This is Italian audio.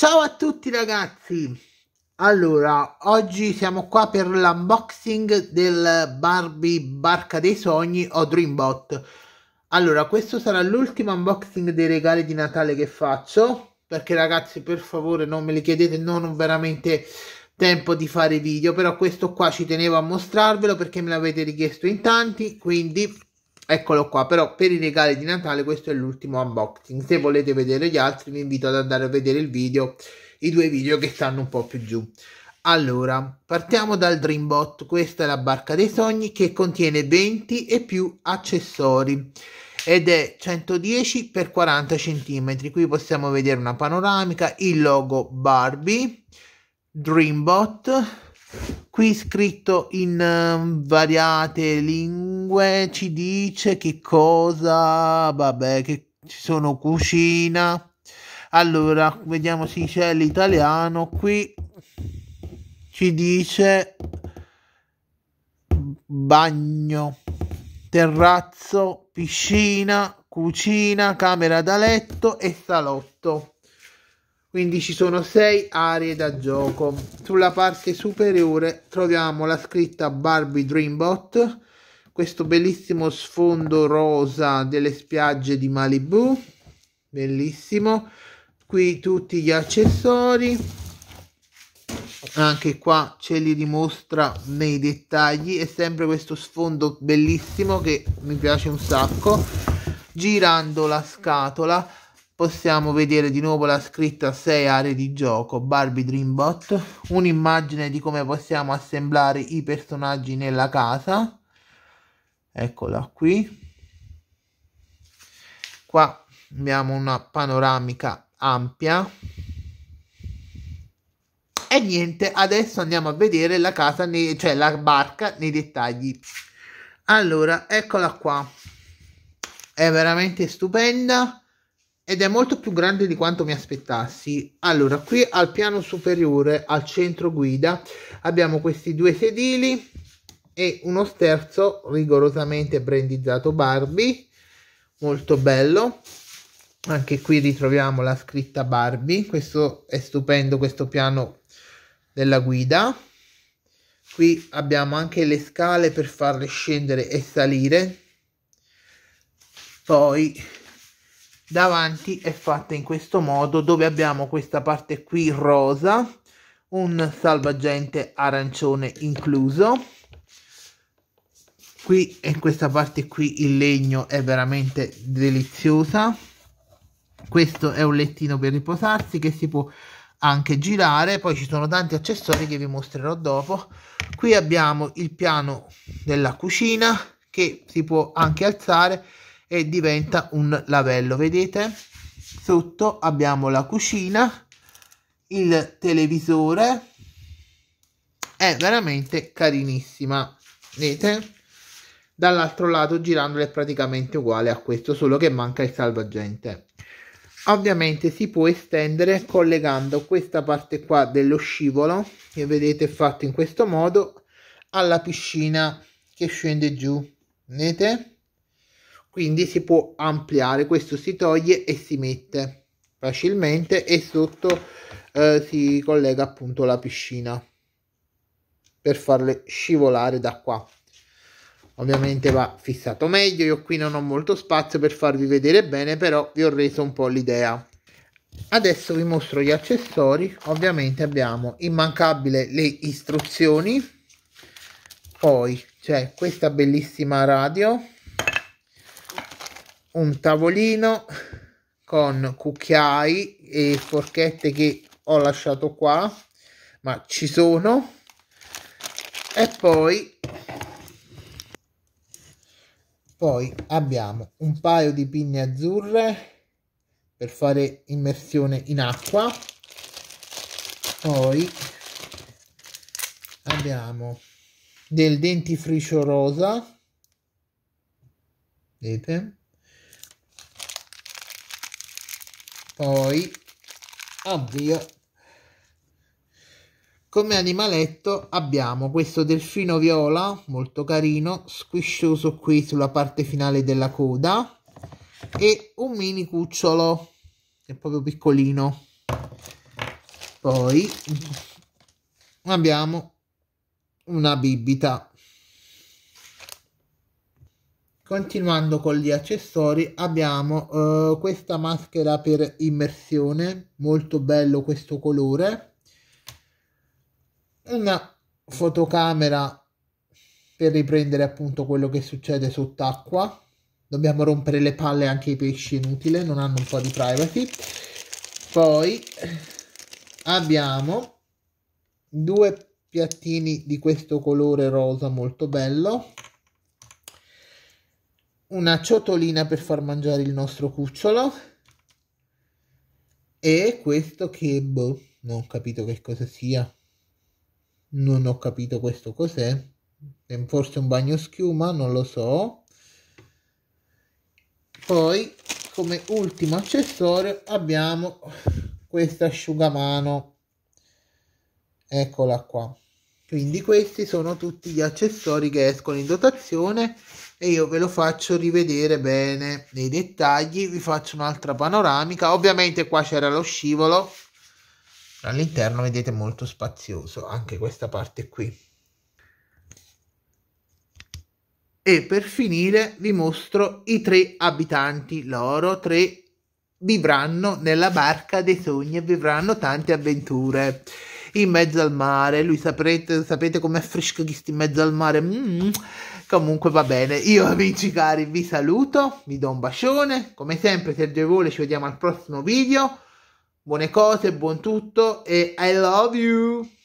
Ciao a tutti ragazzi! Allora, oggi siamo qua per l'unboxing del Barbie Barca dei Sogni o Dreambot. Allora, questo sarà l'ultimo unboxing dei regali di Natale che faccio, perché ragazzi per favore non me li chiedete, non ho veramente tempo di fare video, però questo qua ci tenevo a mostrarvelo perché me l'avete richiesto in tanti, quindi Eccolo qua, però per i regali di Natale questo è l'ultimo unboxing. Se volete vedere gli altri vi invito ad andare a vedere il video, i due video che stanno un po' più giù. Allora, partiamo dal Dreambot. Questa è la barca dei sogni che contiene 20 e più accessori ed è 110 x 40 cm. Qui possiamo vedere una panoramica, il logo Barbie, Dreambot, qui scritto in um, variate lingue sangue ci dice che cosa, vabbè, che ci sono cucina. Allora, vediamo se c'è l'italiano qui. Ci dice bagno, terrazzo, piscina, cucina, camera da letto e salotto. Quindi ci sono sei aree da gioco. Sulla parte superiore troviamo la scritta Barbie Dreambot questo bellissimo sfondo rosa delle spiagge di Malibu, bellissimo. Qui tutti gli accessori, anche qua ce li dimostra nei dettagli, è sempre questo sfondo bellissimo che mi piace un sacco. Girando la scatola possiamo vedere di nuovo la scritta 6 aree di gioco Barbie Dreambot, un'immagine di come possiamo assemblare i personaggi nella casa eccola qui qua abbiamo una panoramica ampia e niente adesso andiamo a vedere la casa nei, cioè la barca nei dettagli allora eccola qua è veramente stupenda ed è molto più grande di quanto mi aspettassi. Allora, qui al piano superiore, al centro guida, abbiamo questi due sedili e uno sterzo rigorosamente brandizzato Barbie, molto bello. Anche qui ritroviamo la scritta Barbie, questo è stupendo questo piano della guida. Qui abbiamo anche le scale per farle scendere e salire. Poi davanti è fatta in questo modo dove abbiamo questa parte qui rosa, un salvagente arancione incluso qui e in questa parte qui il legno è veramente deliziosa questo è un lettino per riposarsi che si può anche girare poi ci sono tanti accessori che vi mostrerò dopo qui abbiamo il piano della cucina che si può anche alzare e diventa un lavello vedete sotto abbiamo la cucina il televisore è veramente carinissima vedete dall'altro lato girandolo è praticamente uguale a questo solo che manca il salvagente ovviamente si può estendere collegando questa parte qua dello scivolo che vedete fatto in questo modo alla piscina che scende giù vedete quindi si può ampliare questo si toglie e si mette facilmente e sotto eh, si collega appunto la piscina per farle scivolare da qua ovviamente va fissato meglio io qui non ho molto spazio per farvi vedere bene però vi ho reso un po' l'idea adesso vi mostro gli accessori ovviamente abbiamo immancabile le istruzioni poi c'è questa bellissima radio un tavolino con cucchiai e forchette che ho lasciato qua ma ci sono e poi poi abbiamo un paio di pinne azzurre per fare immersione in acqua poi abbiamo del dentifricio rosa vedete poi avvio come animaletto abbiamo questo delfino viola, molto carino, squiscioso qui sulla parte finale della coda e un mini cucciolo, che è proprio piccolino. Poi abbiamo una bibita. Continuando con gli accessori abbiamo eh, questa maschera per immersione, molto bello questo colore una fotocamera per riprendere appunto quello che succede sott'acqua. Dobbiamo rompere le palle anche ai pesci, inutile, non hanno un po' di privacy. Poi abbiamo due piattini di questo colore rosa molto bello. Una ciotolina per far mangiare il nostro cucciolo. E questo che boh, non ho capito che cosa sia non ho capito questo cos'è forse un bagno schiuma non lo so poi come ultimo accessorio abbiamo questo asciugamano eccola qua quindi questi sono tutti gli accessori che escono in dotazione e io ve lo faccio rivedere bene nei dettagli vi faccio un'altra panoramica ovviamente qua c'era lo scivolo all'interno vedete molto spazioso anche questa parte qui e per finire vi mostro i tre abitanti loro tre vivranno nella barca dei sogni e vivranno tante avventure in mezzo al mare lui saprete, sapete com'è fresco che sta in mezzo al mare mm. comunque va bene io amici cari vi saluto vi do un bacione come sempre se è agevole ci vediamo al prossimo video buone cose, buon tutto e I love you!